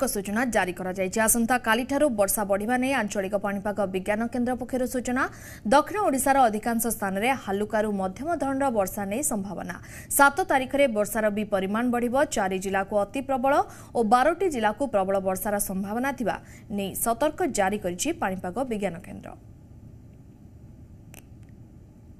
ସତର୍କ ସୂଚନା ଜାରି କରାଯାଇଛି ଆସନ୍ତାକାଲିଠାରୁ ବର୍ଷା ବଢ଼ିବା ନେଇ ଆଞ୍ଚଳିକ ପାଣିପାଗ ବିଜ୍ଞାନ କେନ୍ଦ୍ର ପକ୍ଷରୁ ସୂଚନା ଦକ୍ଷିଣ ଓଡ଼ିଶାର ଅଧିକାଂଶ ସ୍ଥାନରେ ହାଲୁକାରୁ ମଧ୍ୟମ ଧରଣର ବର୍ଷା ନେଇ ସମ୍ଭାବନା ସାତ ତାରିଖରେ ବର୍ଷାର ବି ପରିମାଣ ବଢ଼ିବ ଚାରି ଜିଲ୍ଲାକୁ ଅତି ପ୍ରବଳ ଓ ବାରଟି ଜିଲ୍ଲାକୁ ପ୍ରବଳ ବର୍ଷାର ସମ୍ଭାବନା ଥିବା ନେଇ ସତର୍କ ଜାରି କରିଛି ପାଣିପାଗ ବିଜ୍ଞାନ କେନ୍ଦ୍ର